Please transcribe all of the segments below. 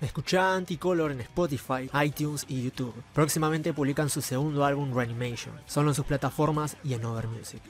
Escucha Anticolor en Spotify, iTunes y YouTube. Próximamente publican su segundo álbum Reanimation, solo en sus plataformas y en Over Music.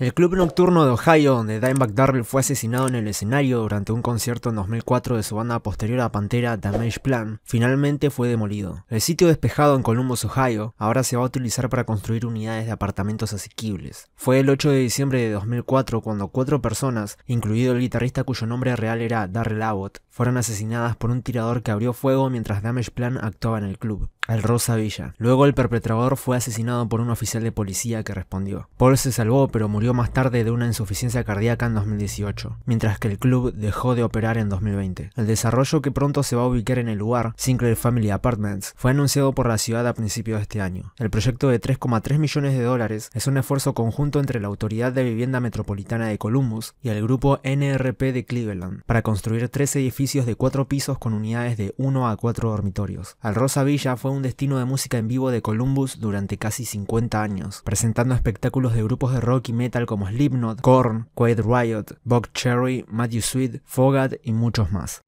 El club nocturno de Ohio, donde Dimebag Darrell fue asesinado en el escenario durante un concierto en 2004 de su banda posterior a Pantera, Damage Plan, finalmente fue demolido. El sitio despejado en Columbus, Ohio, ahora se va a utilizar para construir unidades de apartamentos asequibles. Fue el 8 de diciembre de 2004 cuando cuatro personas, incluido el guitarrista cuyo nombre real era Darrell Abbott, fueron asesinadas por un tirador que abrió fuego mientras Damage Plan actuaba en el club al Rosa Villa. Luego el perpetrador fue asesinado por un oficial de policía que respondió. Paul se salvó pero murió más tarde de una insuficiencia cardíaca en 2018, mientras que el club dejó de operar en 2020. El desarrollo que pronto se va a ubicar en el lugar, Sinclair Family Apartments, fue anunciado por la ciudad a principios de este año. El proyecto de 3,3 millones de dólares es un esfuerzo conjunto entre la Autoridad de Vivienda Metropolitana de Columbus y el grupo NRP de Cleveland para construir tres edificios de cuatro pisos con unidades de 1 a 4 dormitorios. Al Rosa Villa fue un destino de música en vivo de Columbus durante casi 50 años, presentando espectáculos de grupos de rock y metal como Slipknot, Korn, Quaid Riot, Buck Cherry, Matthew Sweet, Fogat y muchos más.